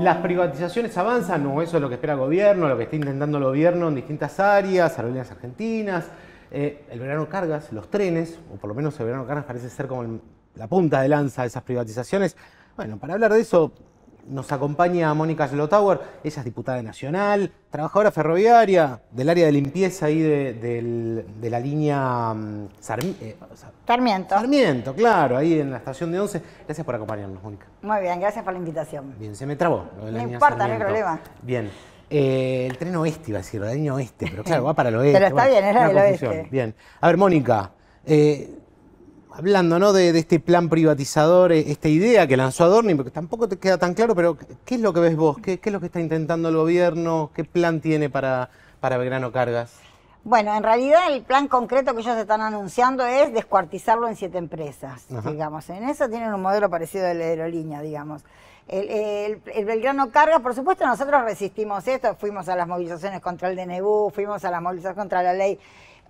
¿Las privatizaciones avanzan no, eso es lo que espera el gobierno, lo que está intentando el gobierno en distintas áreas, aerolíneas argentinas? Eh, el verano cargas, los trenes, o por lo menos el verano cargas parece ser como la punta de lanza de esas privatizaciones. Bueno, para hablar de eso nos acompaña Mónica Slotower, ella es diputada nacional, trabajadora ferroviaria del área de limpieza ahí de, la línea mm, eh, Sarmiento. Sarmiento, claro, ahí en la estación de 11. Gracias por acompañarnos, Mónica. Muy bien, gracias por la invitación. Bien, se me trabó. no importa, no hay problema. Bien. Eh, el tren oeste iba a decir, la línea oeste, pero claro, va para el oeste. pero está bien, es la del oeste. Bien. A ver, Mónica, eh, hablando ¿no? de, este plan privatizador, eh, esta idea que lanzó Adorni, porque tampoco te queda tan claro, pero ¿qué es lo que ves vos? ¿Qué, es lo que está intentando el gobierno? ¿Qué plan tiene para, para Belgrano Cargas? Bueno, en realidad el plan concreto que ellos están anunciando es descuartizarlo en siete empresas, digamos. En eso tienen un modelo parecido al de aerolínea, digamos. El, Belgrano Cargas, por supuesto, nosotros resistimos esto, fuimos a las movilizaciones contra el DNU, fuimos a las movilizaciones contra la ley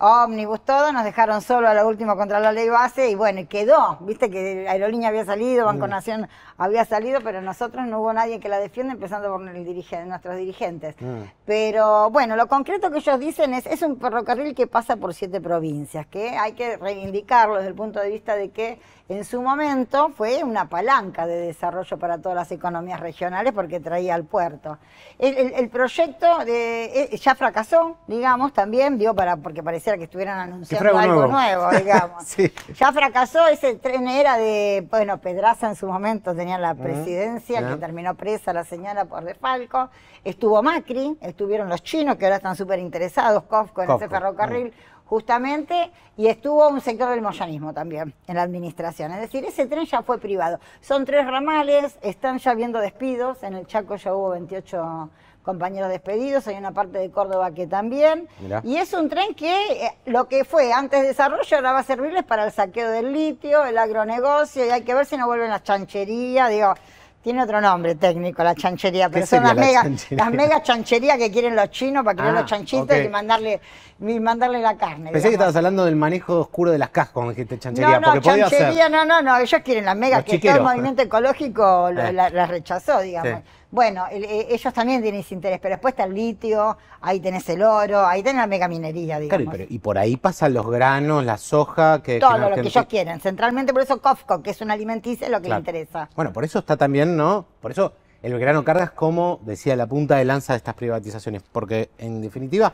ómnibus, todo, nos dejaron solo a la última contra la ley base y bueno, quedó, viste que Aerolínea había salido, Banco mm. Nación había salido, pero nosotros no hubo nadie que la defienda, empezando por nuestros dirigentes. Mm. Pero bueno, lo concreto que ellos dicen es, es un ferrocarril que pasa por siete provincias, que hay que reivindicarlo desde el punto de vista de que en su momento fue una palanca de desarrollo para todas las economías regionales porque traía al puerto. El, proyecto de, eh, ya fracasó, digamos, también, para, porque pareciera que estuvieran anunciando algo nuevo, digamos. Ya fracasó, ese tren era de, bueno, Pedraza en su momento tenía la presidencia, que terminó presa la señora por defalco, estuvo Macri, estuvieron los chinos que ahora están súper interesados, con ese ferrocarril justamente, y estuvo un sector del moyanismo también en la administración. Es decir, ese tren ya fue privado. Son tres ramales, están ya viendo despidos, en el Chaco ya hubo 28 compañeros despedidos, hay una parte de Córdoba que también. Y es un tren que eh, lo que fue antes de desarrollo ahora va a servirles para el saqueo del litio, el agronegocio, y hay que ver si no vuelven las chancherías, digo, tiene otro nombre técnico, la chanchería, pero son las la megas, chanchería? chancherías que quieren los chinos para crear ah, los chanchitos y mandarle, mandarle la carne. Pensé que estabas hablando del manejo oscuro de las cascos cuando dijiste chanchería. No, no, no, no, no, ellos quieren las megas, que todo el movimiento ecológico eh. las rechazó, digamos. Bueno, eh, ellos también tienen ese interés, pero después está el litio, ahí tenés el oro, ahí tenés la megaminería, digamos. Claro, y, pero, y por ahí pasan los granos, la soja, que... Todo lo que ellos quieren, centralmente por eso Cofco, que es un alimenticia, es lo que les interesa. Bueno, por eso está también, ¿no? Por eso el carga Cargas, como decía, la punta de lanza de estas privatizaciones, porque en definitiva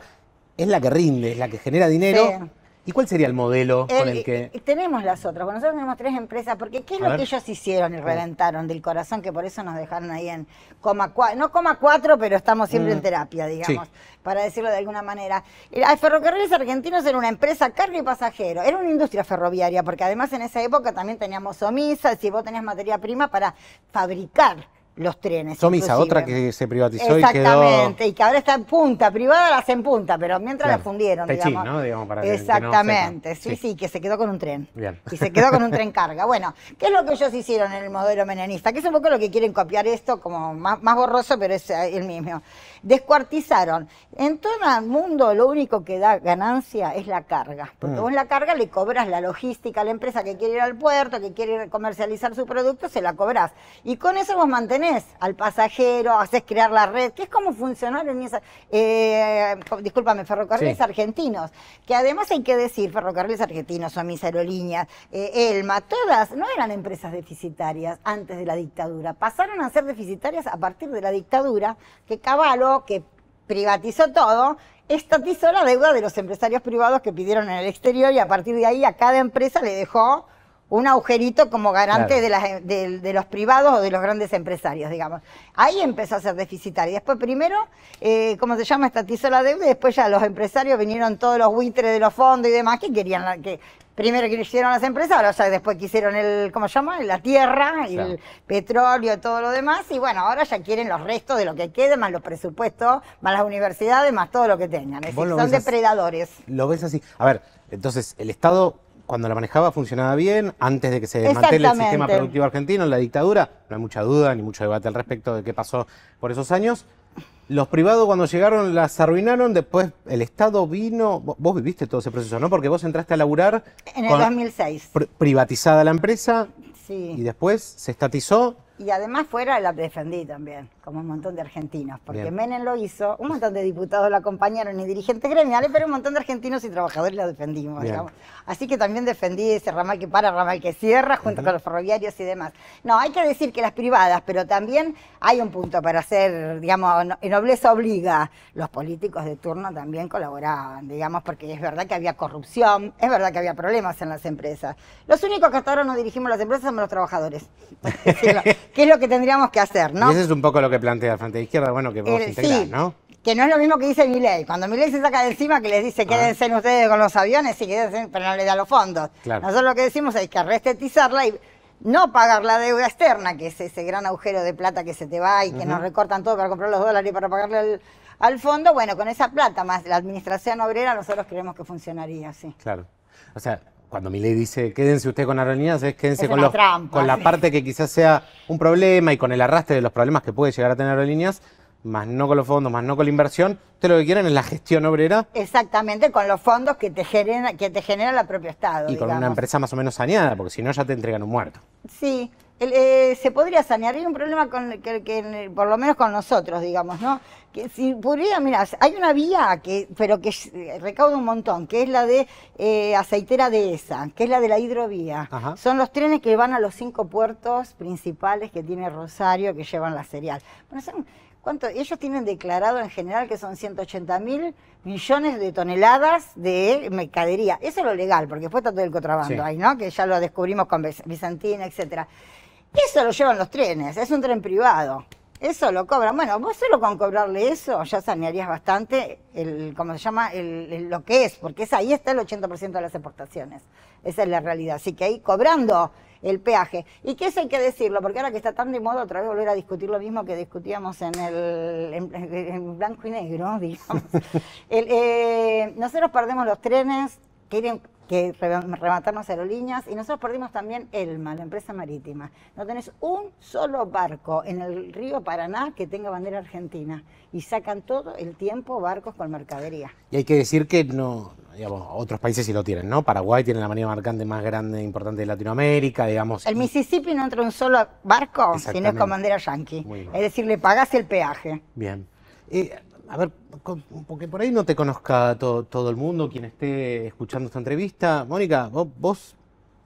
es la que rinde, es la que genera dinero ¿Y cuál sería el modelo con el que...? Eh, tenemos las otras, bueno, nosotros tenemos tres empresas, porque ¿qué es lo que ellos hicieron y reventaron del corazón? Que por eso nos dejaron ahí en coma cuatro, no coma cuatro, pero estamos siempre en mm. terapia, digamos, para decirlo de alguna manera. El Ferrocarriles Argentinos era una empresa carne y pasajero, era una industria ferroviaria, porque además en esa época también teníamos omisas, si vos tenías materia prima para fabricar los trenes. Somisa, otra que se privatizó y quedó... Exactamente, y que ahora está en punta, privada la en punta, pero mientras la fundieron, digamos. Exactamente, sí, sí, que se quedó con un tren. Y se quedó con un tren carga. Bueno, ¿qué es lo que ellos hicieron en el modelo menenista? Que es un poco lo que quieren copiar esto, como más, borroso, pero es eh, el mismo. Descuartizaron. En todo el mundo lo único que da ganancia es la carga, porque mm. la carga le cobras la logística a la empresa que quiere ir al puerto, que quiere comercializar su producto, se la cobras. Y con eso vos mantenés al pasajero, haces crear la red, que es como funcionaron esas. Eh, discúlpame, ferrocarriles argentinos, que además hay que decir, ferrocarriles argentinos o mis aerolíneas, eh, Elma, todas no eran empresas deficitarias antes de la dictadura, pasaron a ser deficitarias a partir de la dictadura, que Caballo, que privatizó todo, estatizó la deuda de los empresarios privados que pidieron en el exterior y a partir de ahí a cada empresa le dejó un agujerito como garante de, los privados o de los grandes empresarios, digamos. Ahí empezó a ser Y Después primero, eh, ¿cómo se llama? Estatizó la deuda y después ya los empresarios vinieron todos los buitres de los fondos y demás que querían que primero quisieron las empresas, ahora ya después quisieron el, ¿cómo se llama? La tierra, el petróleo, todo lo demás y bueno, ahora ya quieren los restos de lo que quede, más los presupuestos, más las universidades, más todo lo que tengan. son depredadores. lo ves así. A ver, entonces, el Estado cuando la manejaba funcionaba bien, antes de que se desmantele el sistema productivo argentino la dictadura, no hay mucha duda ni mucho debate al respecto de qué pasó por esos años. Los privados cuando llegaron las arruinaron, después el Estado vino, vos viviste todo ese proceso, ¿no? Porque vos entraste a laburar... En el 2006. privatizada la empresa y después se estatizó. Y además fuera la defendí también como un montón de argentinos, porque Menem lo hizo, un montón de diputados lo acompañaron y dirigentes gremiales, pero un montón de argentinos y trabajadores lo defendimos, digamos. Así que también defendí ese ramal que para, ramal que cierra, junto con los ferroviarios y demás. No, hay que decir que las privadas, pero también hay un punto para hacer, digamos, y nobleza obliga. Los políticos de turno también colaboraban, digamos, porque es verdad que había corrupción, es verdad que había problemas en las empresas. Los únicos que hasta ahora no dirigimos las empresas somos los trabajadores. qué es lo que tendríamos que hacer, ¿no? Y eso es un poco lo que plantea el Frente de Izquierda, bueno, que eh, ¿no? Que no es lo mismo que dice ley. Cuando ley se saca de encima que les dice ah. quédense ustedes con los aviones, y quédense, pero no le da los fondos. Nosotros lo que decimos es que restetizarla y no pagar la deuda externa, que es ese gran agujero de plata que se te va y que nos recortan todo para comprar los dólares y para pagarle al, fondo. Bueno, con esa plata más la administración obrera nosotros creemos que funcionaría, así. Claro. O sea, cuando ley dice quédense ustedes con aerolíneas, es quédense con, los, con la parte que quizás sea un problema y con el arrastre de los problemas que puede llegar a tener aerolíneas, más no con los fondos, más no con la inversión. Usted lo que quieren es la gestión obrera. Exactamente, con los fondos que te genera, que te genera el propio Estado. Y con una empresa más o menos saneada, porque si no ya te entregan un muerto. Sí, eh, se podría sanear. Hay un problema con que, que, por lo menos con nosotros, digamos, ¿no? Que si pudiera, mira, hay una vía que, pero que eh, recauda un montón, que es la de eh, aceitera de esa, que es la de la hidrovía. Son los trenes que van a los cinco puertos principales que tiene Rosario, que llevan la cereal. Bueno, son, ¿cuánto? Ellos tienen declarado en general que son 180 mil millones de toneladas de mercadería. Eso es lo legal, porque después está todo el contrabando ahí, ¿no? Que ya lo descubrimos con Bizantina, etcétera. Eso lo llevan los trenes, es un tren privado. Eso lo cobran. Bueno, vos solo con cobrarle eso ya sanearías bastante el, ¿cómo se llama? El, lo que es, porque es ahí está el 80% de las exportaciones. Esa es la realidad. Así que ahí cobrando el peaje. Y qué eso hay que decirlo, porque ahora que está tan de moda otra vez volver a discutir lo mismo que discutíamos en el en, blanco y negro, digamos. Eh, nosotros perdemos los trenes, tienen que rematamos aerolíneas y nosotros perdimos también Elma, la empresa marítima. No tenés un solo barco en el río Paraná que tenga bandera argentina y sacan todo el tiempo barcos con mercadería. Y hay que decir que no, digamos, otros países sí lo tienen, ¿no? Paraguay tiene la manera marcante más grande e importante de Latinoamérica, digamos. El Mississippi no entra un solo barco si no es con bandera yanqui. Es decir, le pagás el peaje. Bien. Eh, a ver, porque por ahí no te conozca todo, todo el mundo, quien esté escuchando esta entrevista. Mónica, vos, vos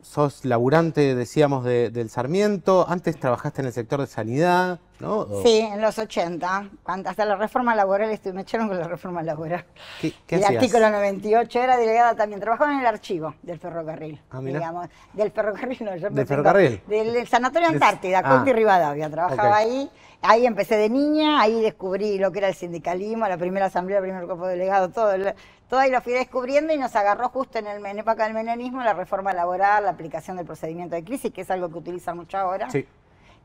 sos laburante, decíamos, del Sarmiento, antes trabajaste en el sector de sanidad, ¿no? Sí, en los 80, cuando hasta la reforma laboral, estoy, me echaron con la reforma laboral. ¿Qué, qué El artículo 98, era delegada también, trabajaba en el archivo del ferrocarril, ah, digamos, del ferrocarril, no, yo ¿Del ferrocarril? Del Sanatorio Antártida, ah. Conti Rivadavia, trabajaba ahí, ahí empecé de niña, ahí descubrí lo que era el sindicalismo, la primera asamblea, el primer cuerpo delegado, todo, todo ahí lo fui descubriendo y nos agarró justo en, el, en época del menonismo la reforma laboral, la aplicación del procedimiento de crisis, que es algo que utilizan mucho ahora. Sí.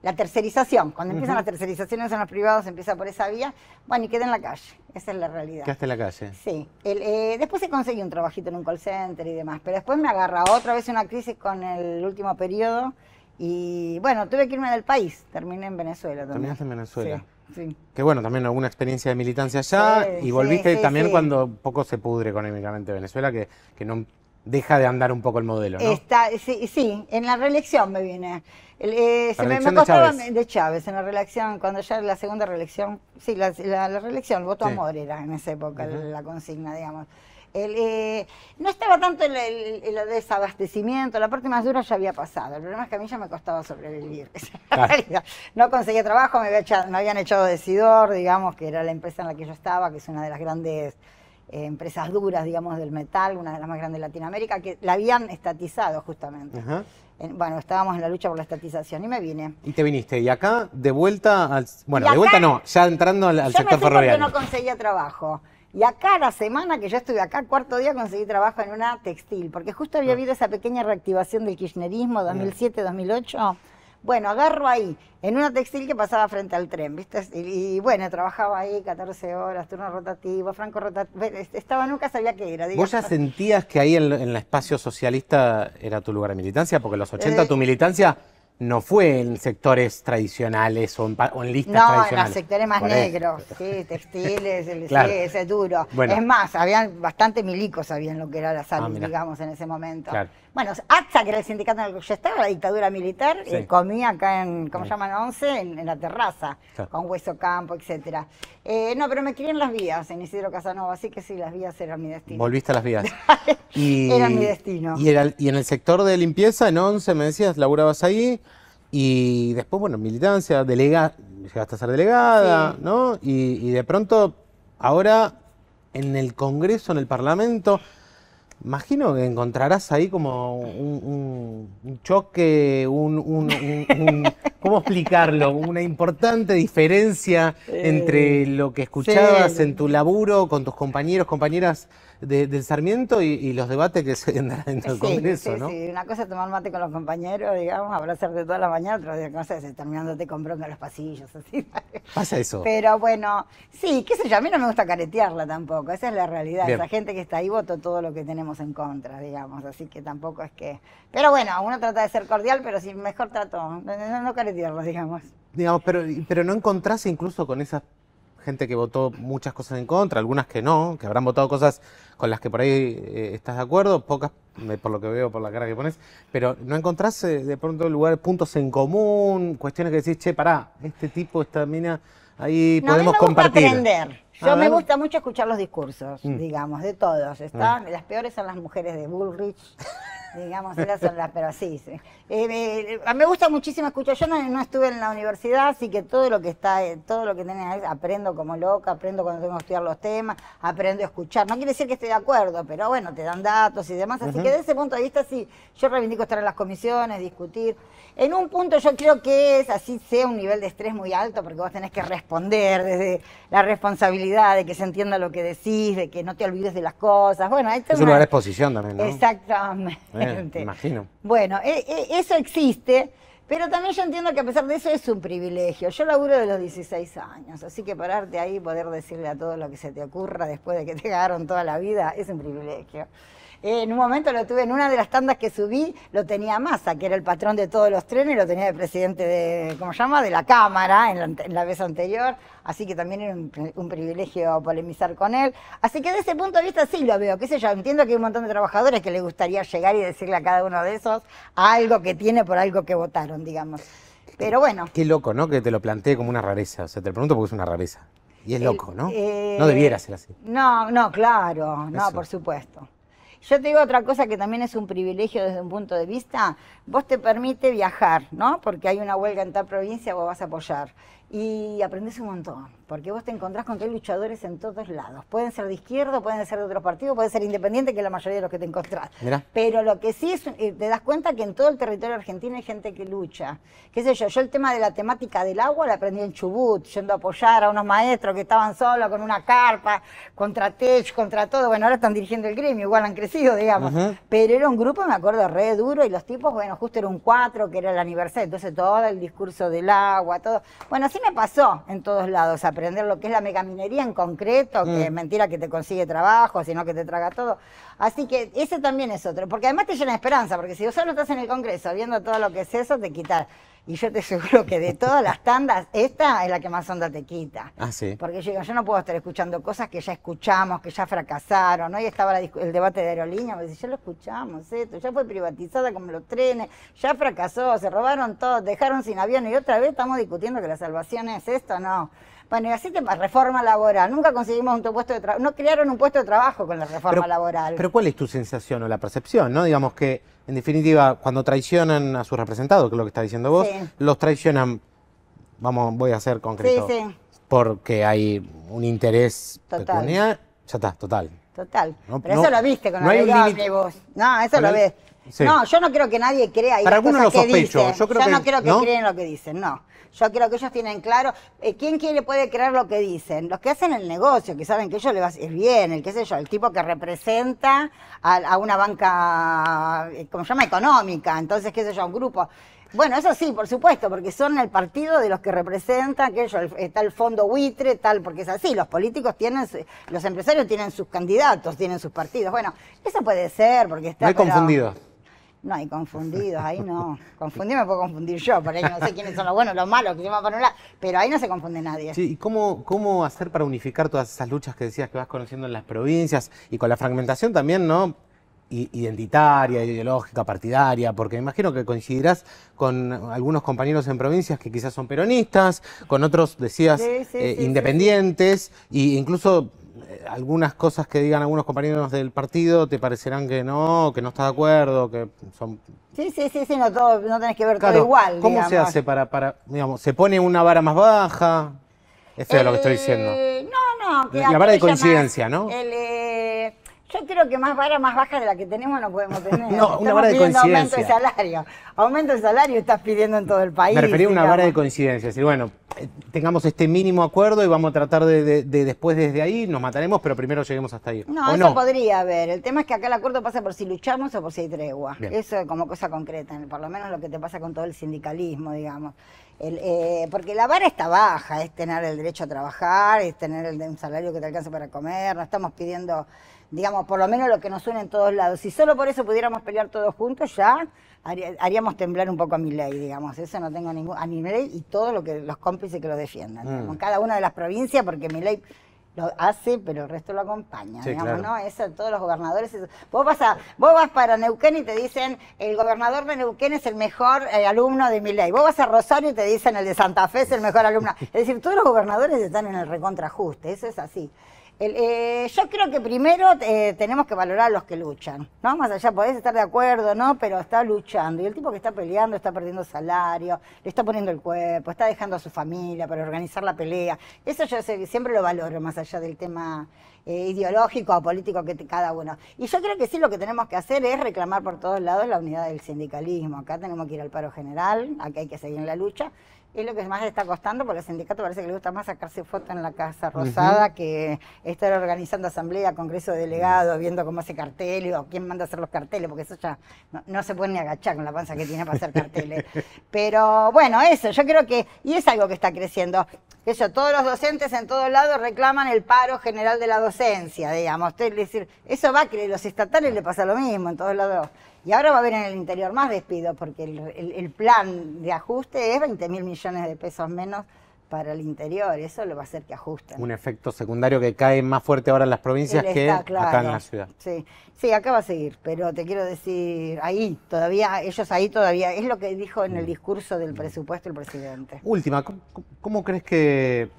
La tercerización, cuando empiezan las tercerizaciones en los privados, empieza por esa vía, bueno, y queda en la calle, esa es la realidad. Quedaste en la calle. Sí, eh, después se conseguí un trabajito en un call center y demás, pero después me agarra otra vez una crisis con el último periodo y bueno, tuve que irme del país, terminé en Venezuela también. Terminaste en Venezuela. Sí. Que bueno, también alguna experiencia de militancia allá y volviste también cuando poco se pudre económicamente Venezuela, que, que no deja de andar un poco el modelo, Está, sí, en la reelección me vine. Eh, se me, me de Chávez. en la reelección, cuando ya la segunda reelección, sí, la, la, reelección, voto a era en esa época, la, consigna, digamos. Eh, no estaba tanto el, el, desabastecimiento, la parte más dura ya había pasado. El problema es que a mí ya me costaba sobrevivir. no conseguía trabajo, me, habían echado de digamos, que era la empresa en la que yo estaba, que es una de las grandes eh, empresas duras, digamos, del metal, una de las más grandes de Latinoamérica, que la habían estatizado justamente. bueno, estábamos en la lucha por la estatización y me vine. Y te viniste, y acá de vuelta Bueno, de vuelta no, ya entrando al, sector ferroviario. no conseguía trabajo. Y acá, la semana que yo estuve acá, cuarto día, conseguí trabajo en una textil, porque justo había ah. habido esa pequeña reactivación del kirchnerismo 2007-2008. Bueno, agarro ahí, en una textil que pasaba frente al tren, ¿viste? Y, bueno, trabajaba ahí 14 horas, turno rotativo, franco rotativo, estaba, nunca sabía qué era. ¿Vos ya sentías que ahí en, el espacio socialista era tu lugar de militancia? Porque en los 80 eh, tu militancia no fue en sectores tradicionales o en, listas no, tradicionales. No, en los sectores más negros, sí, textiles, ese es duro. Es más, habían bastante milicos sabían lo que era la ah, salud, digamos, en ese momento. Bueno, hasta que era el sindicato en el que yo estaba, la dictadura militar, y eh, comía acá en, ¿cómo eh. llaman? 11, en, la terraza, con Hueso Campo, etcétera. Eh, no, pero me crié en las vías, en Isidro Casanova, así que sí, las vías eran mi destino. Volviste a las vías. y, era mi destino. Y, en el sector de limpieza, en 11 me decías, laburabas ahí. Y después, bueno, militancia, delega, llegaste a ser delegada, ¿no? y de pronto, ahora en el Congreso, en el Parlamento, Imagino que encontrarás ahí como un, choque, un, ¿Cómo explicarlo? Una importante diferencia eh, entre lo que escuchabas en tu laburo con tus compañeros, compañeras del Sarmiento y, los debates que se dan dentro el Congreso, ¿no? Sí, una cosa es tomar mate con los compañeros, digamos, abrazarte toda la mañana, otra cosa es terminándote comprando en los pasillos, así. Pasa eso. Pero bueno, sí, qué sé yo, a mí no me gusta caretearla tampoco, esa es la realidad. Esa gente que está ahí votó todo lo que tenemos en contra, digamos, así que tampoco es que... Pero bueno, uno trata de ser cordial, pero si mejor trato, no, no digamos. Digamos, pero, pero no encontrás incluso con esa gente que votó muchas cosas en contra, algunas que no, que habrán votado cosas con las que por ahí eh, estás de acuerdo, pocas por lo que veo, por la cara que pones, pero ¿no encontrás eh, de pronto lugar, puntos en común, cuestiones que decís, che, pará, este tipo, esta mina, ahí podemos compartir? Yo me gusta mucho escuchar los discursos, mm. digamos, de todos. Ah. Están, Las peores son las mujeres de Bullrich digamos, esas son las, pero sí. sí. Eh, eh, me gusta muchísimo escuchar, yo no, estuve en la universidad, así que todo lo que está, eh, todo lo que tenés, aprendo como loca, aprendo cuando tengo que estudiar los temas, aprendo a escuchar. No quiere decir que esté de acuerdo, pero bueno, te dan datos y demás, así que desde ese punto de vista sí, yo reivindico estar en las comisiones, discutir. En un punto yo creo que es así sea un nivel de estrés muy alto, porque vos tenés que responder desde la responsabilidad de que se entienda lo que decís, de que no te olvides de las cosas. Bueno, esto es una exposición también, ¿no? Exactamente imagino. Bueno, e, e, eso existe, pero también yo entiendo que a pesar de eso es un privilegio. Yo laburo de los 16 años, así que pararte ahí y poder decirle a todo lo que se te ocurra después de que te cagaron toda la vida es un privilegio en un momento lo tuve en una de las tandas que subí, lo tenía Massa, que era el patrón de todos los trenes, lo tenía el presidente de, ¿cómo se llama?, de la Cámara en la, vez anterior. Así que también era un, privilegio polemizar con él. Así que desde ese punto de vista sí lo veo, Que sé yo, entiendo que hay un montón de trabajadores que le gustaría llegar y decirle a cada uno de esos algo que tiene por algo que votaron, digamos. Pero bueno. Qué loco, ¿no? Que te lo planteé como una rareza. O sea, te lo pregunto porque es una rareza. Y es eh, loco, ¿no? Eh, no debiera ser así. No, no, claro, no, por supuesto. Yo te digo otra cosa que también es un privilegio desde un punto de vista, vos te permite viajar, ¿no? Porque hay una huelga en tal provincia, vos vas a apoyar y aprendes un montón, porque vos te encontrás con que hay luchadores en todos lados. Pueden ser de izquierda, pueden ser de otros partidos, pueden ser independientes, que es la mayoría de los que te encontrás. Pero lo que sí es, eh, te das cuenta que en todo el territorio argentino hay gente que lucha. ¿Qué sé yo? Yo el tema de la temática del agua la aprendí en Chubut, yendo a apoyar a unos maestros que estaban solos con una carpa, contra Tech, contra todo. Bueno, ahora están dirigiendo el gremio, igual han crecido, digamos. Pero era un grupo, me acuerdo, re duro, y los tipos, bueno, justo era un cuatro, que era el aniversario, entonces todo el discurso del agua, todo. Bueno, pasó en todos lados aprender lo que es la megaminería en concreto, que mm. mentira que te consigue trabajo, sino que te traga todo. Así que ese también es otro, porque además te llena de esperanza, porque si vos solo estás en el Congreso viendo todo lo que es eso, te quitas y yo te aseguro que de todas las tandas, esta es la que más onda te quita. Ah, Porque yo digo, yo no puedo estar escuchando cosas que ya escuchamos, que ya fracasaron. Hoy estaba el debate de aerolíneas, me decían, ya lo escuchamos, esto, ya fue privatizada como los trenes, ya fracasó, se robaron todo, dejaron sin avión y otra vez estamos discutiendo que la salvación es esto, no. Bueno, y así te reforma laboral. Nunca conseguimos un puesto de trabajo, no crearon un puesto de trabajo con la reforma laboral. Pero ¿cuál es tu sensación o la percepción, no? Digamos que en definitiva, cuando traicionan a sus representados, que es lo que está diciendo vos, los traicionan, vamos, voy a ser concreto, porque hay un interés pecuniario, ya está, total. Total. Pero eso lo viste con la ley vos. No, eso lo ves. No, yo no creo que nadie crea. Para algunos lo Yo, creo que, no creo que creen lo que dicen, no. Yo creo que ellos tienen claro. Eh, ¿Quién quiere puede creer lo que dicen? Los que hacen el negocio, que saben que ellos le va es bien, el qué sé yo, el tipo que representa a, una banca, eh, Como se llama? Económica. Entonces, qué sé yo, un grupo. Bueno, eso sí, por supuesto, porque son el partido de los que representan, que ellos, el eh, fondo buitre, tal, porque es así, los políticos tienen, los empresarios tienen sus candidatos, tienen sus partidos. Bueno, eso puede ser, porque está... No confundido. No, hay confundidos, ahí no. Confundir me puedo confundir yo, por ahí no sé quiénes son los buenos, los malos, que para un lado, pero ahí no se confunde nadie. Sí, ¿y cómo, cómo hacer para unificar todas esas luchas que decías que vas conociendo en las provincias y con la fragmentación también, ¿no? identitaria, ideológica, partidaria, porque me imagino que coincidirás con algunos compañeros en provincias que quizás son peronistas, con otros, decías, eh, independientes, e incluso algunas cosas que digan algunos compañeros del partido te parecerán que no, que no estás de acuerdo, que son... Sí, sí, sí, sí no, tenés que ver todo igual. ¿Cómo se hace para, para, digamos, se pone una vara más baja? Eso es lo que estoy eh, diciendo. No, no. La, la vara de coincidencia, ¿no? El, eh, yo creo que más vara, más baja de la que tenemos no podemos tener. no, una vara de coincidencia. Aumento de salario. Aumento de salario estás pidiendo en todo el país. Me refería a una vara de coincidencia. es Decir, bueno, eh, tengamos este mínimo acuerdo y vamos a tratar de, después desde ahí, nos mataremos, pero primero lleguemos hasta ahí. No, eso podría haber. El tema es que acá el acuerdo pasa por si luchamos o por si hay tregua. eso es como cosa concreta, por lo menos lo que te pasa con todo el sindicalismo, digamos. Eh, porque la vara está baja, es tener el derecho a trabajar, es tener un salario que te alcance para comer, no estamos pidiendo, digamos, por lo menos lo que nos une en todos lados. Si solo por eso pudiéramos pelear todos juntos, ya haríamos temblar un poco a mi ley, digamos. Eso no tengo ningún. a mi ley y todos lo que los cómplices que lo defiendan. Mm. Cada una de las provincias, porque mi ley lo hace, pero el resto lo acompaña, digamos, Eso, todos los gobernadores. Vos, vas a, vos vas para Neuquén y te dicen, el gobernador de Neuquén es el mejor eh, alumno de mi ley. Vos vas a Rosario y te dicen, el de Santa Fe es el mejor alumno. Es decir, todos los gobernadores están en el recontrajuste, eso es así. Eh, yo creo que primero eh, tenemos que valorar a los que luchan, ¿no? Más allá, podés estar de acuerdo, ¿no? Pero está luchando. Y el tipo que está peleando está perdiendo salario, le está poniendo el cuerpo, está dejando a su familia para organizar la pelea. Eso yo siempre lo valoro, más allá del tema eh, ideológico o político que cada uno. Y yo creo que sí lo que tenemos que hacer es reclamar por todos lados la unidad del sindicalismo. Acá tenemos que ir al paro general, acá hay que seguir en la lucha es lo que más le está costando, porque al sindicato parece que le gusta más sacarse foto en la Casa Rosada que estar organizando asamblea, congreso de delegados, viendo cómo hace carteles o quién manda a hacer los carteles, porque eso ya no, se puede ni agachar con la panza que tiene para hacer carteles. Pero bueno, eso, yo creo que, y es algo que está creciendo. Eso, todos los docentes en todos lados reclaman el paro general de la docencia, digamos. Es decir, eso va a creer, los estatales le pasa lo mismo en todos lados. Y ahora va a haber en el interior más despido porque el, plan de ajuste es 20 mil millones de pesos menos para el interior. Eso lo va a hacer que ajusten. Un efecto secundario que cae más fuerte ahora en las provincias que acá en la ciudad. Sí. sí, acá va a seguir, pero te quiero decir, ahí todavía, ellos ahí todavía, es lo que dijo en el mm. discurso del presupuesto el presidente. Última, cómo crees que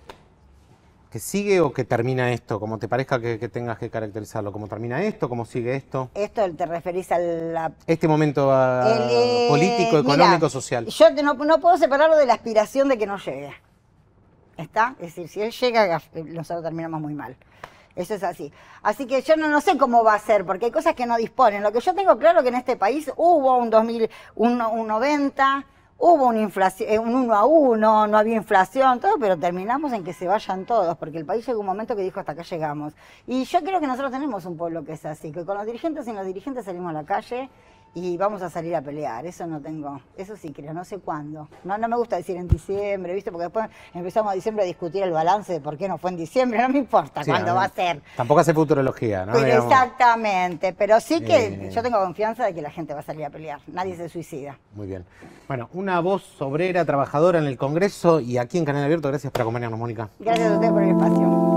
que sigue o que termina esto, como te parezca que, tengas que caracterizarlo, cómo termina esto, cómo sigue esto. Esto te referís al...? Este momento eh, político, económico, social. Yo no, puedo separarlo de la aspiración de que no llegue. ¿Está? Es decir, si él llega, eh, nosotros terminamos muy mal. Eso es así. Así que yo no, sé cómo va a ser, porque hay cosas que no disponen. Lo que yo tengo claro es que en este país hubo un 2000, un 90, hubo una inflación, eh, un uno a uno, no había inflación, todo, pero terminamos en que se vayan todos, porque el país llegó un momento que dijo hasta acá llegamos. Y yo creo que nosotros tenemos un pueblo que es así, que con los dirigentes y los dirigentes salimos a la calle y vamos a salir a pelear, eso no tengo, eso sí creo, no sé cuándo. No, no me gusta decir en diciembre, ¿viste? Porque después empezamos a diciembre a discutir el balance de por qué no fue en diciembre, no me importa cuándo va a ser. Tampoco hace futurología, ¿no? exactamente, pero sí que eh. yo tengo confianza de que la gente va a salir a pelear, nadie se suicida. Muy bien. Bueno, una voz obrera, trabajadora en el Congreso y aquí en Canal Abierto, gracias por acompañarnos, Mónica. Gracias a usted por el espacio.